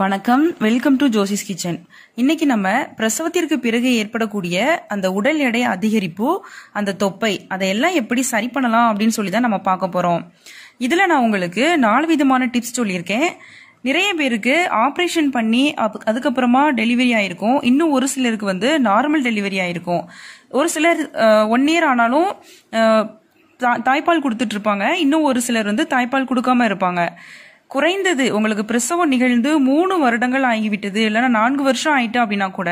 வணக்கம் welcome to Josie's kitchen இன்னைக்கு நம்ம பிரசவத்திற்கு பிறகு ஏற்படக்கூடிய அந்த உடல் எடை அதிகரிப்பு அந்த தொப்பை அதையெல்லாம் எப்படி சரி பண்ணலாம் அப்படின்னு சொல்லி தான் நம்ம பார்க்க போறோம் இதுல நான் உங்களுக்கு நாலு விதமான டிப்ஸ் சொல்லியிருக்கேன் நிறைய பேருக்கு ஆப்ரேஷன் பண்ணி அதுக்கப்புறமா டெலிவரி ஆயிருக்கும் இன்னும் ஒரு சிலருக்கு வந்து நார்மல் டெலிவரி ஆயிருக்கும் ஒரு சிலர் ஒன் இயர் ஆனாலும் தாய்ப்பால் கொடுத்துட்டு இருப்பாங்க இன்னும் ஒரு சிலர் வந்து தாய்ப்பால் கொடுக்காம இருப்பாங்க குறைந்தது உங்களுக்கு பிரசவம் நிகழ்ந்து மூணு வருடங்கள் ஆகிவிட்டது இல்லைன்னா நான்கு வருஷம் ஆயிட்டு அப்படின்னா கூட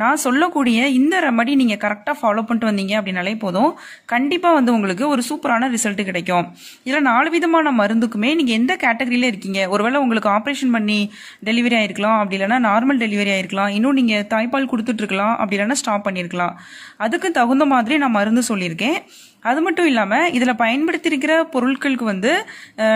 நான் சொல்லக்கூடிய இந்த ரெமடி நீங்கள் கரெக்டாக ஃபாலோ பண்ணிட்டு வந்தீங்க அப்படின்னாலே போதும் கண்டிப்பாக வந்து உங்களுக்கு ஒரு சூப்பரான ரிசல்ட் கிடைக்கும் இதில் நாலு விதமான மருந்துக்குமே நீங்கள் எந்த கேட்டகரியில இருக்கீங்க ஒருவேளை உங்களுக்கு ஆப்ரேஷன் பண்ணி டெலிவரி ஆயிருக்கலாம் அப்படி இல்லைன்னா நார்மல் டெலிவரி ஆயிருக்கலாம் இன்னும் நீங்கள் தாய்ப்பால் கொடுத்துட்ருக்கலாம் அப்படி இல்லைன்னா ஸ்டாப் பண்ணியிருக்கலாம் அதுக்கு தகுந்த மாதிரி நான் மருந்து சொல்லியிருக்கேன் அது மட்டும் இல்லாமல் இதில் பயன்படுத்தியிருக்கிற பொருட்களுக்கு வந்து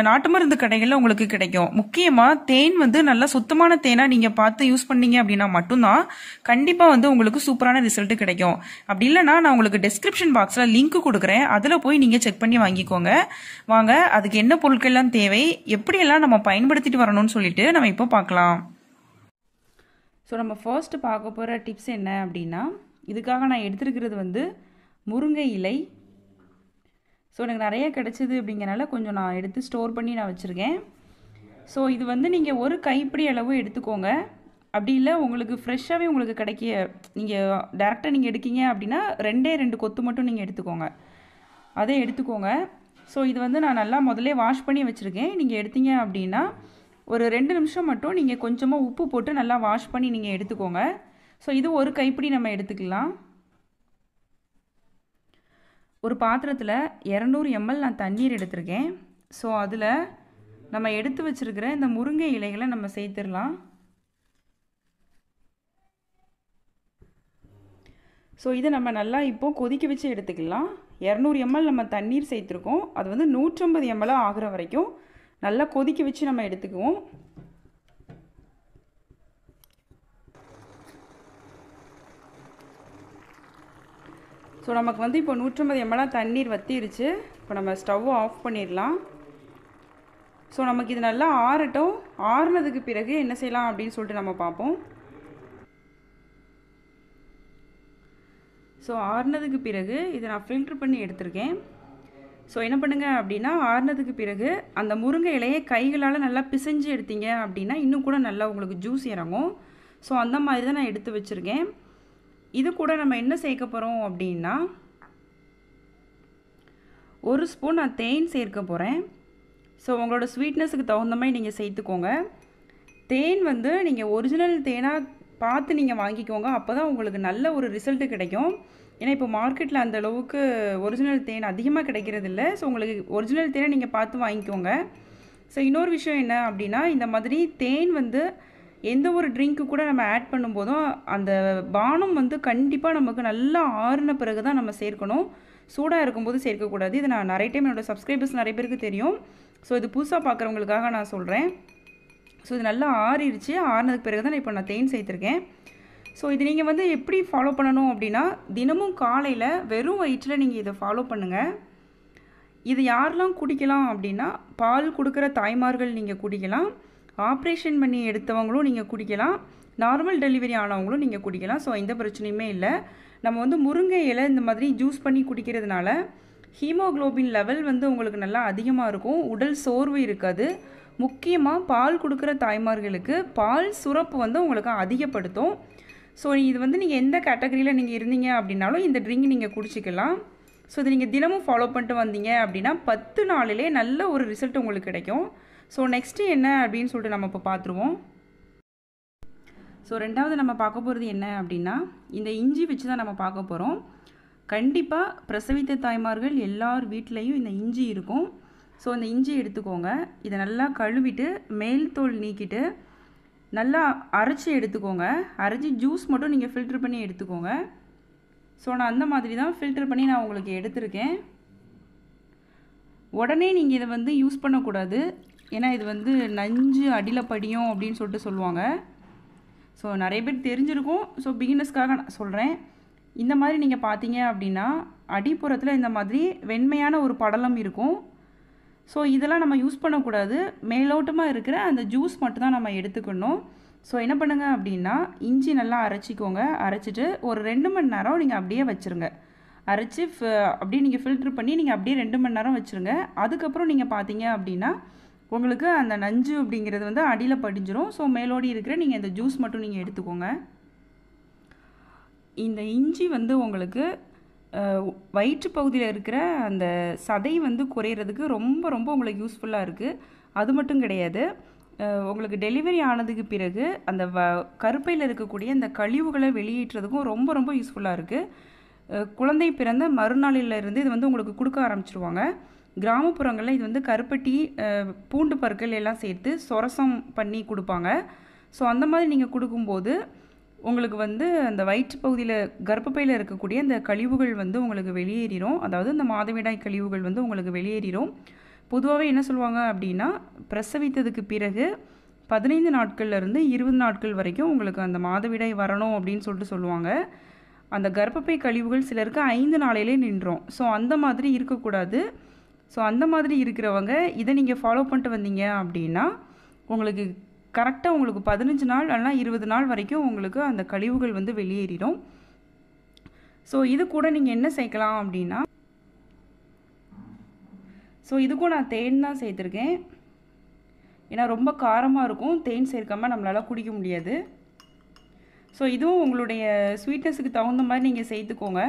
நாட்டு மருந்து கடைகளில் உங்களுக்கு கிடைக்கும் முக்கியமாக தேன் வந்து நல்லா சுத்தமான தேனாக நீங்கள் பார்த்து யூஸ் பண்ணீங்க அப்படின்னா மட்டும்தான் கண்டிப்பாக வந்து உங்களுக்கு சூப்பரான ரிசல்ட் கிடைக்கும் அப்படி இல்லைனா நான் உங்களுக்கு டெஸ்கிரிப்ஷன் பாக்ஸில் லிங்க் கொடுக்குறேன் அதில் போய் நீங்கள் செக் பண்ணி வாங்கிக்கோங்க வாங்க அதுக்கு என்ன பொருட்கள்லாம் தேவை எப்படியெல்லாம் நம்ம பயன்படுத்திட்டு வரணும்னு சொல்லிட்டு நம்ம இப்போ பார்க்கலாம் ஸோ நம்ம ஃபர்ஸ்ட் பார்க்க போகிற டிப்ஸ் என்ன அப்படின்னா இதுக்காக நான் எடுத்துருக்கிறது வந்து முருங்கை இலை ஸோ எனக்கு நிறையா கிடச்சிது அப்படிங்கிறனால கொஞ்சம் நான் எடுத்து ஸ்டோர் பண்ணி நான் வச்சுருக்கேன் ஸோ இது வந்து நீங்கள் ஒரு கைப்பிடி அளவு எடுத்துக்கோங்க அப்படி இல்லை உங்களுக்கு ஃப்ரெஷ்ஷாகவே உங்களுக்கு கிடைக்க நீங்கள் டேரெக்டாக நீங்கள் எடுக்கீங்க அப்படின்னா ரெண்டே ரெண்டு கொத்து மட்டும் நீங்கள் எடுத்துக்கோங்க அதே எடுத்துக்கோங்க ஸோ இது வந்து நான் நல்லா முதல்ல வாஷ் பண்ணி வச்சுருக்கேன் நீங்கள் எடுத்தீங்க அப்படின்னா ஒரு ரெண்டு நிமிஷம் மட்டும் நீங்கள் கொஞ்சமாக உப்பு போட்டு நல்லா வாஷ் பண்ணி நீங்கள் எடுத்துக்கோங்க ஸோ இது ஒரு கைப்பிடி நம்ம எடுத்துக்கலாம் ஒரு பாத்திரத்தில் இரநூறு எம்எல் நான் தண்ணீர் எடுத்திருக்கேன் ஸோ அதில் நம்ம எடுத்து வச்சுருக்கிற இந்த முருங்கை இலைகளை நம்ம சேர்த்துடலாம் ஸோ இதை நம்ம நல்லா இப்போது கொதிக்க வச்சு எடுத்துக்கலாம் இரநூறு எம்எல் நம்ம தண்ணீர் சேர்த்துருக்கோம் அது வந்து நூற்றம்பது எம்எல் ஆகிற வரைக்கும் நல்லா கொதிக்க வச்சு நம்ம எடுத்துக்குவோம் ஸோ நமக்கு வந்து இப்போ நூற்றம்பது எம்எல்லாம் தண்ணீர் வத்திருச்சு இப்போ நம்ம ஸ்டவ் ஆஃப் பண்ணிடலாம் ஸோ நமக்கு இது நல்லா ஆறட்டும் ஆறுனதுக்கு பிறகு என்ன செய்யலாம் அப்படின்னு சொல்லிட்டு நம்ம பார்ப்போம் ஸோ ஆறுனதுக்கு பிறகு இதை நான் ஃபில்ட்ரு பண்ணி எடுத்திருக்கேன் ஸோ என்ன பண்ணுங்கள் அப்படின்னா ஆறுனதுக்கு பிறகு அந்த முருங்கை இலையை கைகளால் நல்லா பிசைஞ்சு எடுத்தீங்க அப்படின்னா இன்னும் கூட நல்லா உங்களுக்கு ஜூஸ் இறங்கும் ஸோ அந்த மாதிரி தான் நான் எடுத்து வச்சுருக்கேன் இது கூட நம்ம என்ன சேர்க்க போகிறோம் அப்படின்னா ஒரு ஸ்பூன் நான் தேன் சேர்க்க போகிறேன் ஸோ உங்களோட ஸ்வீட்னஸுக்கு தகுந்த மாதிரி நீங்கள் சேர்த்துக்கோங்க தேன் வந்து நீங்கள் ஒரிஜினல் தேனாக பார்த்து நீங்கள் வாங்கிக்கோங்க அப்போ தான் உங்களுக்கு நல்ல ஒரு ரிசல்ட்டு கிடைக்கும் ஏன்னா இப்போ மார்க்கெட்டில் அந்த அளவுக்கு ஒரிஜினல் தேன் அதிகமாக கிடைக்கிறது இல்லை ஸோ உங்களுக்கு ஒரிஜினல் தேனை நீங்கள் பார்த்து வாங்கிக்கோங்க ஸோ இன்னொரு விஷயம் என்ன அப்படின்னா இந்த மாதிரி தேன் வந்து எந்த ஒரு ட்ரிங்க்கு கூட நம்ம ஆட் பண்ணும்போதும் அந்த பானம் வந்து கண்டிப்பாக நமக்கு நல்லா ஆறுன பிறகு தான் நம்ம சேர்க்கணும் சூடாக இருக்கும்போது சேர்க்கக்கூடாது இது நான் நிறைய டைம் என்னோடய சப்ஸ்கிரைபர்ஸ் நிறைய பேருக்கு தெரியும் ஸோ இது புதுசாக பார்க்குறவங்களுக்காக நான் சொல்கிறேன் ஸோ இது நல்லா ஆறிடுச்சு ஆறினதுக்கு பிறகு தான் இப்போ நான் தேன் சேர்த்துருக்கேன் ஸோ இது நீங்கள் வந்து எப்படி ஃபாலோ பண்ணணும் அப்படின்னா தினமும் காலையில் வெறும் வயிற்றில் நீங்கள் இதை ஃபாலோ பண்ணுங்கள் இது யாரெல்லாம் குடிக்கலாம் அப்படின்னா பால் கொடுக்குற தாய்மார்கள் நீங்கள் குடிக்கலாம் ஆப்ரேஷன் பண்ணி எடுத்தவங்களும் நீங்கள் குடிக்கலாம் நார்மல் டெலிவரி ஆனவங்களும் நீங்கள் குடிக்கலாம் ஸோ எந்த பிரச்சனையுமே இல்லை நம்ம வந்து முருங்கை இலை இந்த மாதிரி ஜூஸ் பண்ணி குடிக்கிறதுனால ஹீமோக்ளோபின் லெவல் வந்து உங்களுக்கு நல்லா அதிகமாக இருக்கும் உடல் சோர்வு இருக்காது முக்கியமாக பால் கொடுக்குற தாய்மார்களுக்கு பால் சுரப்பு வந்து உங்களுக்கு அதிகப்படுத்தும் ஸோ இது வந்து நீங்கள் எந்த கேட்டகரியில் நீங்கள் இருந்தீங்க அப்படின்னாலும் இந்த ட்ரிங்க் நீங்கள் குடிச்சிக்கலாம் ஸோ இது நீங்கள் தினமும் ஃபாலோ பண்ணிட்டு வந்தீங்க அப்படின்னா பத்து நாளிலே நல்ல ஒரு ரிசல்ட் உங்களுக்கு கிடைக்கும் ஸோ நெக்ஸ்ட்டு என்ன அப்படின்னு சொல்லிட்டு நம்ம இப்போ பார்த்துருவோம் ஸோ ரெண்டாவது நம்ம பார்க்க போகிறது என்ன அப்படின்னா இந்த இஞ்சி வச்சு தான் நம்ம பார்க்க போகிறோம் கண்டிப்பாக பிரசவித்த தாய்மார்கள் எல்லார் வீட்லேயும் இந்த இஞ்சி இருக்கும் ஸோ அந்த இஞ்சி எடுத்துக்கோங்க இதை நல்லா கழுவிட்டு மேல் தோல் நீக்கிட்டு நல்லா அரைச்சி எடுத்துக்கோங்க அரைச்சி ஜூஸ் மட்டும் நீங்கள் ஃபில்ட்ரு பண்ணி எடுத்துக்கோங்க ஸோ நான் அந்த மாதிரி தான் ஃபில்ட்ரு பண்ணி நான் உங்களுக்கு எடுத்திருக்கேன் உடனே நீங்கள் இதை வந்து யூஸ் பண்ணக்கூடாது ஏன்னா இது வந்து நஞ்சு அடியில் படியும் அப்படின்னு சொல்லிட்டு சொல்லுவாங்க ஸோ நிறைய பேர் தெரிஞ்சிருக்கும் ஸோ பிகினர்ஸ்க்காக நான் சொல்கிறேன் இந்த மாதிரி நீங்கள் பார்த்தீங்க அப்படின்னா அடிப்புறத்தில் இந்த மாதிரி வெண்மையான ஒரு படலம் இருக்கும் ஸோ இதெல்லாம் நம்ம யூஸ் பண்ணக்கூடாது மேலோட்டமாக இருக்கிற அந்த ஜூஸ் மட்டும் தான் நம்ம எடுத்துக்கணும் ஸோ என்ன பண்ணுங்கள் அப்படின்னா இஞ்சி நல்லா அரைச்சிக்கோங்க அரைச்சிட்டு ஒரு ரெண்டு மணி நேரம் நீங்கள் அப்படியே வச்சுருங்க அரைச்சி அப்படியே நீங்கள் ஃபில்ட்ரு பண்ணி நீங்கள் அப்படியே ரெண்டு மணி நேரம் வச்சுருங்க அதுக்கப்புறம் நீங்கள் பார்த்தீங்க அப்படின்னா உங்களுக்கு அந்த நஞ்சு அப்படிங்கிறது வந்து அடியில் படிஞ்சிடும் ஸோ மேலோடி இருக்கிற நீங்கள் இந்த ஜூஸ் மட்டும் நீங்கள் எடுத்துக்கோங்க இந்த இஞ்சி வந்து உங்களுக்கு வயிற்று பகுதியில் இருக்கிற அந்த சதை வந்து குறையிறதுக்கு ரொம்ப ரொம்ப உங்களுக்கு யூஸ்ஃபுல்லாக இருக்குது அது மட்டும் கிடையாது உங்களுக்கு டெலிவரி ஆனதுக்கு பிறகு அந்த வ கருப்பையில் இருக்கக்கூடிய அந்த கழிவுகளை வெளியேற்றுறதுக்கும் ரொம்ப ரொம்ப யூஸ்ஃபுல்லாக இருக்குது குழந்தை பிறந்த மறுநாளிலிருந்து இது வந்து உங்களுக்கு கொடுக்க ஆரம்பிச்சிருவாங்க கிராமப்புறங்களில் இது வந்து கருப்பட்டி பூண்டு பற்கள் எல்லாம் சேர்த்து சொரசம் பண்ணி கொடுப்பாங்க ஸோ அந்த மாதிரி நீங்கள் கொடுக்கும்போது உங்களுக்கு வந்து அந்த வயிற்று பகுதியில் கர்ப்பப்பையில் இருக்கக்கூடிய அந்த கழிவுகள் வந்து உங்களுக்கு வெளியேறிடும் அதாவது அந்த மாதவிடாய் கழிவுகள் வந்து உங்களுக்கு வெளியேறிடும் பொதுவாகவே என்ன சொல்லுவாங்க அப்படின்னா பிரசவித்ததுக்கு பிறகு பதினைந்து நாட்கள்லேருந்து இருபது நாட்கள் வரைக்கும் உங்களுக்கு அந்த மாதவிடாய் வரணும் அப்படின்னு சொல்லிட்டு சொல்லுவாங்க அந்த கர்ப்பப்பை கழிவுகள் சிலருக்கு ஐந்து நாளையிலே நின்றோம் ஸோ அந்த மாதிரி இருக்கக்கூடாது ஸோ அந்த மாதிரி இருக்கிறவங்க இதை நீங்கள் ஃபாலோ பண்ணிட்டு வந்தீங்க அப்படின்னா உங்களுக்கு கரெக்டாக உங்களுக்கு பதினஞ்சு நாள் அல்லனா இருபது நாள் வரைக்கும் உங்களுக்கு அந்த கழிவுகள் வந்து வெளியேறிடும் ஸோ இது கூட நீங்கள் என்ன சேர்க்கலாம் அப்படின்னா ஸோ இதுக்கும் நான் தேன் தான் சேர்த்துருக்கேன் ஏன்னா ரொம்ப காரமாக இருக்கும் தேன் சேர்க்காமல் நம்மளால் குடிக்க முடியாது ஸோ இதுவும் உங்களுடைய ஸ்வீட்னஸுக்கு தகுந்த மாதிரி நீங்கள் சேர்த்துக்கோங்க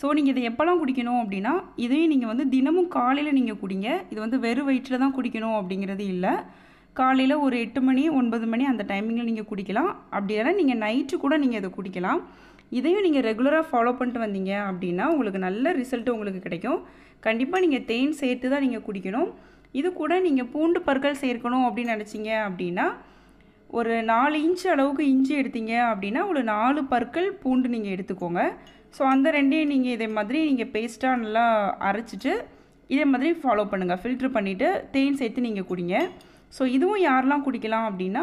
ஸோ நீங்கள் இதை எப்போல்லாம் குடிக்கணும் அப்படின்னா இதையும் நீங்கள் வந்து தினமும் காலையில் நீங்கள் குடிங்க இது வந்து வெறும் வயிற்றில் தான் குடிக்கணும் அப்படிங்கிறது இல்லை காலையில் ஒரு எட்டு மணி ஒன்பது மணி அந்த டைமிங்கில் நீங்கள் குடிக்கலாம் அப்படி இல்லைனா நீங்கள் நைட்டு கூட நீங்கள் இதை குடிக்கலாம் இதையும் நீங்கள் ரெகுலராக ஃபாலோ பண்ணிட்டு வந்தீங்க அப்படின்னா உங்களுக்கு நல்ல ரிசல்ட்டு உங்களுக்கு கிடைக்கும் கண்டிப்பாக நீங்கள் தேன் சேர்த்து தான் நீங்கள் குடிக்கணும் இது கூட நீங்கள் பூண்டு பற்கள் சேர்க்கணும் அப்படின்னு நினச்சிங்க அப்படின்னா ஒரு நாலு இன்ச்சு அளவுக்கு இஞ்சி எடுத்தீங்க அப்படின்னா ஒரு நாலு பற்கள் பூண்டு நீங்கள் எடுத்துக்கோங்க ஸோ அந்த ரெண்டையும் நீங்கள் இதே மாதிரி நீங்கள் பேஸ்ட்டாக நல்லா அரைச்சிட்டு இதே மாதிரி ஃபாலோ பண்ணுங்கள் ஃபில்ட்ரு பண்ணிவிட்டு தேன் சேர்த்து நீங்கள் குடிங்க ஸோ இதுவும் யாரெல்லாம் குடிக்கலாம் அப்படின்னா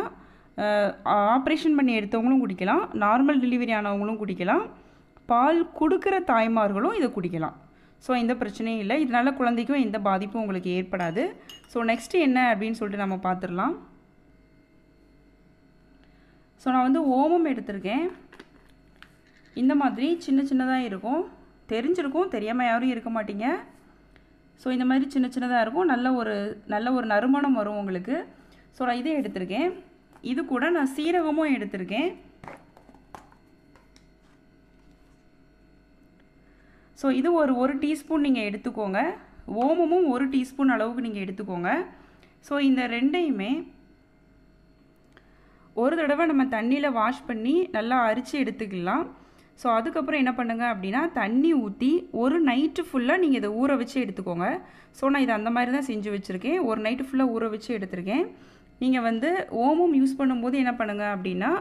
ஆப்ரேஷன் பண்ணி எடுத்தவங்களும் குடிக்கலாம் நார்மல் டெலிவரி ஆனவங்களும் குடிக்கலாம் பால் கொடுக்குற தாய்மார்களும் இதை குடிக்கலாம் ஸோ எந்த பிரச்சனையும் இல்லை இதனால் குழந்தைக்கும் எந்த பாதிப்பும் உங்களுக்கு ஏற்படாது ஸோ நெக்ஸ்ட்டு என்ன அப்படின்னு சொல்லிட்டு நம்ம பார்த்துடலாம் ஸோ நான் வந்து ஓமம் எடுத்திருக்கேன் இந்த மாதிரி சின்ன சின்னதாக இருக்கும் தெரிஞ்சிருக்கும் தெரியாமல் யாரும் இருக்க மாட்டீங்க ஸோ இந்த மாதிரி சின்ன சின்னதாக இருக்கும் நல்ல ஒரு நல்ல ஒரு நறுமணம் வரும் உங்களுக்கு ஸோ நான் இதே எடுத்திருக்கேன் இது கூட நான் சீரகமும் எடுத்திருக்கேன் ஸோ இது ஒரு ஒரு டீஸ்பூன் நீங்கள் எடுத்துக்கோங்க ஓமமும் ஒரு டீஸ்பூன் அளவுக்கு நீங்கள் எடுத்துக்கோங்க ஸோ இந்த ரெண்டையுமே ஒரு தடவை நம்ம தண்ணியில் வாஷ் பண்ணி நல்லா அரிச்சு எடுத்துக்கலாம் ஸோ அதுக்கப்புறம் என்ன பண்ணுங்கள் அப்படின்னா தண்ணி ஊற்றி ஒரு நைட்டு ஃபுல்லாக நீங்கள் இதை ஊற வச்சு எடுத்துக்கோங்க ஸோ நான் இதை அந்த மாதிரி தான் செஞ்சு வச்சுருக்கேன் ஒரு நைட்டு ஃபுல்லாக ஊற வச்சு எடுத்திருக்கேன் நீங்கள் வந்து ஓமம் யூஸ் பண்ணும்போது என்ன பண்ணுங்கள் அப்படின்னா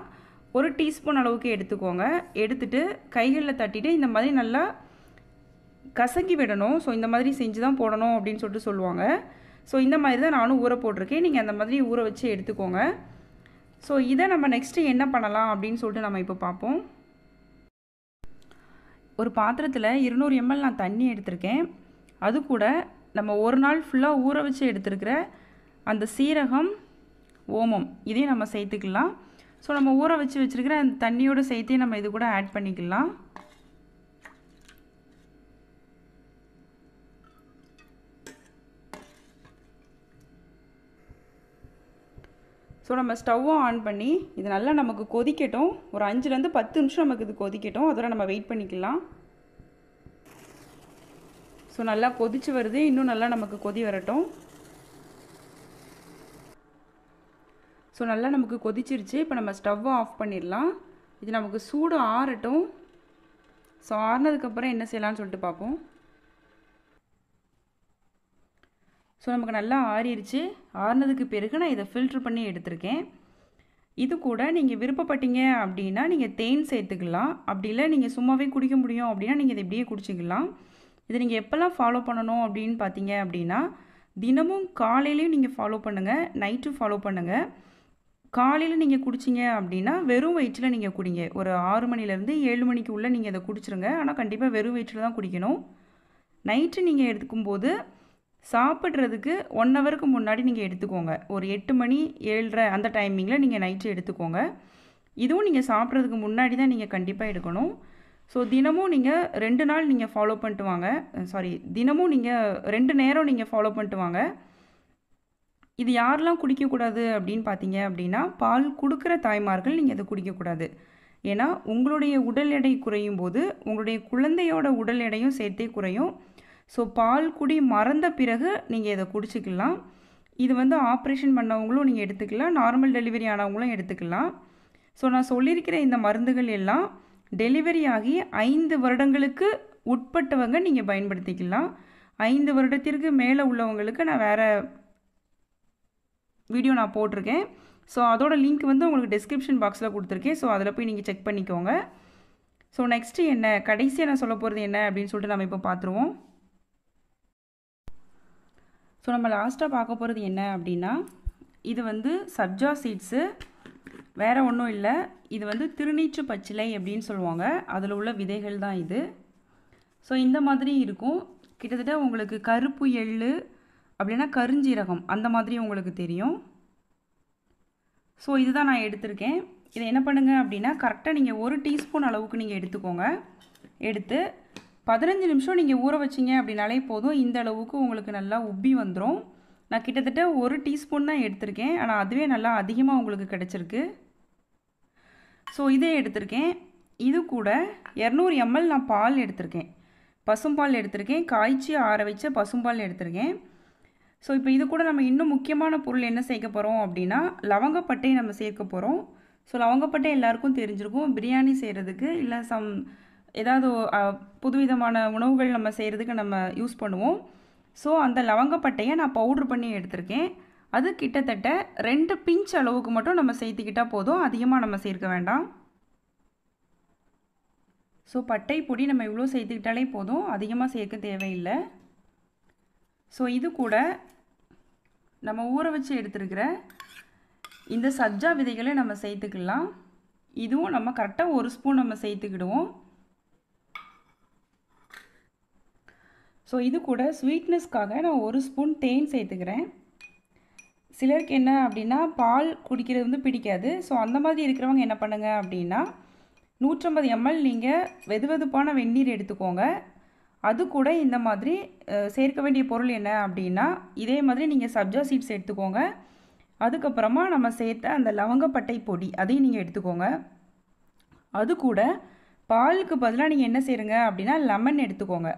ஒரு டீஸ்பூன் அளவுக்கு எடுத்துக்கோங்க எடுத்துகிட்டு கைகளில் தட்டிட்டு இந்த மாதிரி நல்லா கசக்கி விடணும் ஸோ இந்த மாதிரி செஞ்சு தான் போடணும் அப்படின்னு சொல்லிட்டு சொல்லுவாங்க ஸோ இந்த மாதிரி தான் நானும் ஊற போட்டிருக்கேன் நீங்கள் அந்த மாதிரி ஊற வச்சு எடுத்துக்கோங்க ஸோ இதை நம்ம நெக்ஸ்ட்டு என்ன பண்ணலாம் அப்படின்னு சொல்லிட்டு நம்ம இப்போ பார்ப்போம் ஒரு பாத்திரத்தில் இருநூறு எம்எல் நான் தண்ணி எடுத்திருக்கேன் அது கூட நம்ம ஒரு நாள் ஃபுல்லாக ஊற வச்சு எடுத்துருக்கிற அந்த சீரகம் ஓமம் இதையும் நம்ம சேர்த்துக்கலாம் ஸோ நம்ம ஊற வச்சு வச்சுருக்கிற அந்த தண்ணியோடு சேர்த்தே நம்ம இது கூட ஆட் பண்ணிக்கலாம் ஸோ நம்ம ஸ்டவ்வும் ஆன் பண்ணி இது நல்லா நமக்கு கொதிக்கட்டும் ஒரு அஞ்சுலேருந்து பத்து நிமிஷம் நமக்கு இது கொதிக்கட்டும் அதோட நம்ம வெயிட் பண்ணிக்கலாம் ஸோ நல்லா கொதிச்சு வருது இன்னும் நல்லா நமக்கு கொதி வரட்டும் ஸோ நல்லா நமக்கு கொதிச்சிருச்சு இப்போ நம்ம ஸ்டவ்வை ஆஃப் பண்ணிடலாம் இது நமக்கு சூடு ஆறட்டும் ஸோ ஆறுனதுக்கப்புறம் என்ன செய்யலான்னு சொல்லிட்டு பார்ப்போம் ஸோ நமக்கு நல்லா ஆறிடுச்சு ஆறுனதுக்கு பிறகு நான் இதை ஃபில்ட்ரு பண்ணி எடுத்திருக்கேன் இது கூட நீங்கள் விருப்பப்பட்டீங்க அப்படின்னா நீங்கள் தேன் சேர்த்துக்கலாம் அப்படி இல்லை நீங்கள் சும்மாவே குடிக்க முடியும் அப்படின்னா நீங்கள் இதை இப்படியே குடிச்சிக்கலாம் இதை நீங்கள் எப்போல்லாம் ஃபாலோ பண்ணணும் அப்படின்னு பார்த்தீங்க அப்படின்னா தினமும் காலையிலையும் நீங்கள் ஃபாலோ பண்ணுங்கள் நைட்டும் ஃபாலோ பண்ணுங்கள் காலையில் நீங்கள் குடிச்சிங்க அப்படின்னா வெறும் வயிற்றில் நீங்கள் குடிங்க ஒரு ஆறு மணிலேருந்து ஏழு மணிக்கு உள்ளே நீங்கள் இதை குடிச்சிருங்க ஆனால் கண்டிப்பாக வெறும் வயிற்றில் தான் குடிக்கணும் நைட்டு நீங்கள் எடுத்துக்கும்போது சாப்பிட்றதுக்கு ஒன் ஹவருக்கு முன்னாடி நீங்கள் எடுத்துக்கோங்க ஒரு எட்டு மணி ஏழரை அந்த டைமிங்கில் நீங்கள் நைட்டு எடுத்துக்கோங்க இதுவும் நீங்கள் சாப்பிட்றதுக்கு முன்னாடி தான் நீங்கள் கண்டிப்பாக எடுக்கணும் ஸோ தினமும் நீங்கள் ரெண்டு நாள் நீங்கள் ஃபாலோ பண்ணிட்டு வாங்க சாரி தினமும் நீங்கள் ரெண்டு நேரம் நீங்கள் ஃபாலோ பண்ணிட்டு வாங்க இது யாரெல்லாம் குடிக்கக்கூடாது அப்படின்னு பார்த்தீங்க அப்படின்னா பால் கொடுக்குற தாய்மார்கள் நீங்கள் அதை குடிக்கக்கூடாது ஏன்னா உங்களுடைய உடல் எடை குறையும் போது உங்களுடைய குழந்தையோட உடல் எடையும் சேர்த்தே குறையும் ஸோ பால் குடி மறந்த பிறகு நீங்கள் இதை குடிச்சிக்கலாம் இது வந்து ஆப்ரேஷன் பண்ணவங்களும் நீங்கள் எடுத்துக்கலாம் நார்மல் டெலிவரி ஆனவங்களும் எடுத்துக்கலாம் ஸோ நான் சொல்லியிருக்கிற இந்த மருந்துகள் எல்லாம் டெலிவரி ஆகி ஐந்து வருடங்களுக்கு உட்பட்டவங்க நீங்கள் பயன்படுத்திக்கலாம் ஐந்து வருடத்திற்கு மேலே உள்ளவங்களுக்கு நான் வேறு வீடியோ நான் போட்டிருக்கேன் ஸோ அதோடய லிங்க் வந்து உங்களுக்கு டிஸ்கிரிப்ஷன் பாக்ஸில் கொடுத்துருக்கேன் ஸோ அதில் போய் நீங்கள் செக் பண்ணிக்கோங்க ஸோ நெக்ஸ்ட்டு என்ன கடைசியாக நான் சொல்ல போகிறது என்ன அப்படின்னு சொல்லிட்டு நம்ம இப்போ பார்த்துருவோம் ஸோ நம்ம லாஸ்ட்டாக பார்க்க போகிறது என்ன அப்படின்னா இது வந்து சப்ஜா சீட்ஸு வேறு ஒன்றும் இல்லை இது வந்து திருநீச்சு பச்சிலை அப்படின்னு சொல்லுவாங்க அதில் உள்ள விதைகள் தான் இது ஸோ இந்த மாதிரி இருக்கும் கிட்டத்தட்ட உங்களுக்கு கருப்பு எள்ளு அப்படின்னா கருஞ்சீரகம் அந்த மாதிரி உங்களுக்கு தெரியும் ஸோ இதுதான் நான் எடுத்திருக்கேன் இதை என்ன பண்ணுங்கள் அப்படின்னா கரெக்டாக நீங்கள் ஒரு டீஸ்பூன் அளவுக்கு நீங்கள் எடுத்துக்கோங்க எடுத்து பதினஞ்சு நிமிஷம் நீங்கள் ஊற வச்சிங்க அப்படின்னாலே போதும் இந்த அளவுக்கு உங்களுக்கு நல்லா உப்பி வந்துடும் நான் கிட்டத்தட்ட ஒரு டீஸ்பூன் தான் எடுத்திருக்கேன் ஆனால் அதுவே நல்லா அதிகமாக உங்களுக்கு கிடச்சிருக்கு ஸோ இதே எடுத்திருக்கேன் இது கூட இரநூறு எம்எல் நான் பால் எடுத்திருக்கேன் பசும்பால் எடுத்திருக்கேன் காய்ச்சி ஆற வச்ச பசும்பால் எடுத்திருக்கேன் ஸோ இப்போ இது கூட நம்ம இன்னும் முக்கியமான பொருள் என்ன சேர்க்க போகிறோம் அப்படின்னா லவங்கப்பட்டை நம்ம சேர்க்க போகிறோம் ஸோ லவங்கப்பட்டை எல்லாருக்கும் தெரிஞ்சிருக்கும் பிரியாணி செய்கிறதுக்கு இல்லை சம் ஏதாவது புதுவிதமான உணவுகள் நம்ம செய்கிறதுக்கு நம்ம யூஸ் பண்ணுவோம் ஸோ அந்த லவங்கப்பட்டையை நான் பவுட்ரு பண்ணி எடுத்திருக்கேன் அது கிட்டத்தட்ட ரெண்டு பிஞ்ச் அளவுக்கு மட்டும் நம்ம சேர்த்துக்கிட்டால் போதும் அதிகமாக நம்ம சேர்க்க வேண்டாம் ஸோ பட்டை பொடி நம்ம இவ்வளோ சேர்த்துக்கிட்டாலே போதும் அதிகமாக சேர்க்க தேவையில்லை ஸோ இது கூட நம்ம ஊற வச்சு எடுத்துருக்கிற இந்த சஜ்ஜா விதைகளை நம்ம சேர்த்துக்கலாம் இதுவும் நம்ம கரெக்டாக ஒரு ஸ்பூன் நம்ம சேர்த்துக்கிடுவோம் ஸோ இது கூட ஸ்வீட்னஸ்க்காக நான் ஒரு ஸ்பூன் தேன் சேர்த்துக்கிறேன் சிலருக்கு என்ன அப்படின்னா பால் குடிக்கிறது வந்து பிடிக்காது ஸோ அந்த மாதிரி இருக்கிறவங்க என்ன பண்ணுங்கள் அப்படின்னா நூற்றம்பது எம்எல் நீங்கள் வெது வெதுப்பான வெந்நீர் எடுத்துக்கோங்க அது கூட இந்த மாதிரி சேர்க்க வேண்டிய பொருள் என்ன அப்படின்னா இதே மாதிரி நீங்கள் சப்ஜா சீட்ஸ் எடுத்துக்கோங்க அதுக்கப்புறமா நம்ம சேர்த்த அந்த லவங்கப்பட்டை பொடி அதையும் நீங்கள் எடுத்துக்கோங்க அது கூட பாலுக்கு பதிலாக நீங்கள் என்ன செய்யுங்க அப்படின்னா லெமன் எடுத்துக்கோங்க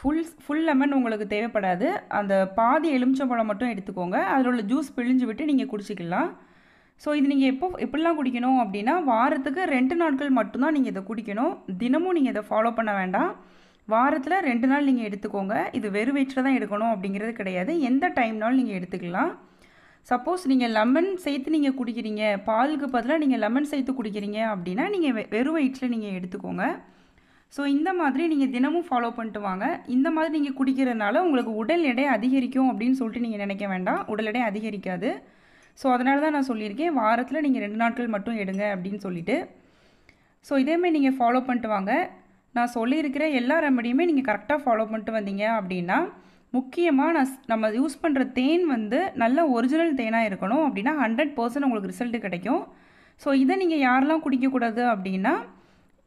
ஃபுல் ஃபுல் லெமன் உங்களுக்கு தேவைப்படாது அந்த பாதி எலுமிச்சம்பழம் மட்டும் எடுத்துக்கோங்க அதில் உள்ள ஜூஸ் பிழிஞ்சு விட்டு நீங்கள் குடிச்சிக்கலாம் ஸோ இது நீங்கள் எப்போ எப்படிலாம் குடிக்கணும் அப்படின்னா வாரத்துக்கு ரெண்டு நாட்கள் மட்டும்தான் நீங்கள் இதை குடிக்கணும் தினமும் நீங்கள் இதை ஃபாலோ பண்ண வேண்டாம் வாரத்தில் ரெண்டு நாள் நீங்கள் எடுத்துக்கோங்க இது வெறும் வயிற்றில் தான் எடுக்கணும் அப்படிங்கிறது கிடையாது எந்த டைம்னாலும் நீங்கள் எடுத்துக்கலாம் சப்போஸ் நீங்கள் லெமன் சேர்த்து நீங்கள் குடிக்கிறீங்க பாலுக்கு பதிலாக நீங்கள் லெமன் சேர்த்து குடிக்கிறீங்க அப்படின்னா நீங்கள் வெறும் வயிற்றில் நீங்கள் எடுத்துக்கோங்க ஸோ இந்த மாதிரி நீங்கள் தினமும் ஃபாலோ பண்ணிட்டு வாங்க இந்த மாதிரி நீங்கள் குடிக்கிறதுனால உங்களுக்கு உடல் எடை அதிகரிக்கும் அப்படின்னு சொல்லிட்டு நீங்கள் நினைக்க வேண்டாம் உடல் எடை அதிகரிக்காது ஸோ அதனால தான் நான் சொல்லியிருக்கேன் வாரத்தில் நீங்கள் ரெண்டு நாட்கள் மட்டும் எடுங்க அப்படின்னு சொல்லிட்டு ஸோ இதேமாதிரி நீங்கள் ஃபாலோ பண்ணிட்டு வாங்க நான் சொல்லியிருக்கிற எல்லா ரெமடியுமே நீங்கள் கரெக்டாக ஃபாலோ பண்ணிட்டு வந்தீங்க அப்படின்னா முக்கியமாக நான் நம்ம யூஸ் பண்ணுற தேன் வந்து நல்ல ஒரிஜினல் தேனாக இருக்கணும் அப்படின்னா ஹண்ட்ரட் பர்சன்ட் உங்களுக்கு ரிசல்ட்டு கிடைக்கும் ஸோ இதை நீங்கள் யாரெல்லாம் குடிக்கக்கூடாது அப்படின்னா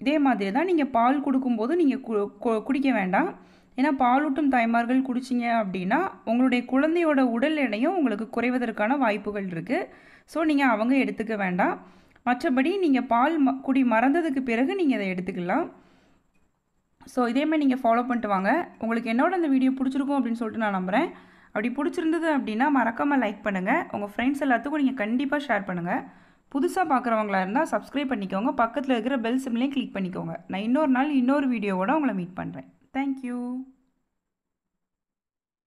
இதே மாதிரி தான் நீங்கள் பால் கொடுக்கும்போது நீங்கள் குடிக்க வேண்டாம் ஏன்னா பாலூட்டும் தாய்மார்கள் குடிச்சிங்க அப்படின்னா உங்களுடைய குழந்தையோட உடல் எடையும் உங்களுக்கு குறைவதற்கான வாய்ப்புகள் இருக்குது ஸோ நீங்கள் அவங்க எடுத்துக்க வேண்டாம் மற்றபடி நீங்கள் பால் ம குடி மறந்ததுக்கு பிறகு நீங்கள் இதை எடுத்துக்கலாம் ஸோ இதேமாதிரி நீங்கள் ஃபாலோ பண்ணிட்டு வாங்க உங்களுக்கு என்னோட அந்த வீடியோ பிடிச்சிருக்கும் அப்படின்னு சொல்லிட்டு நான் நம்புகிறேன் அப்படி பிடிச்சிருந்தது அப்படின்னா மறக்காமல் லைக் பண்ணுங்கள் உங்கள் ஃப்ரெண்ட்ஸ் எல்லாத்துக்கும் நீங்கள் கண்டிப்பாக ஷேர் பண்ணுங்கள் புதுசாக பார்க்குறவங்களா இருந்தால் சப்ஸ்கிரைப் பண்ணிக்கோங்க பக்கத்தில் இருக்கிற பெல் சிம்லேயும் கிளிக் பண்ணிக்கோங்க நான் இன்னொரு நாள் இன்னொரு வீடியோவோட உங்களை மீட் பண்ணுறேன் தேங்க்யூ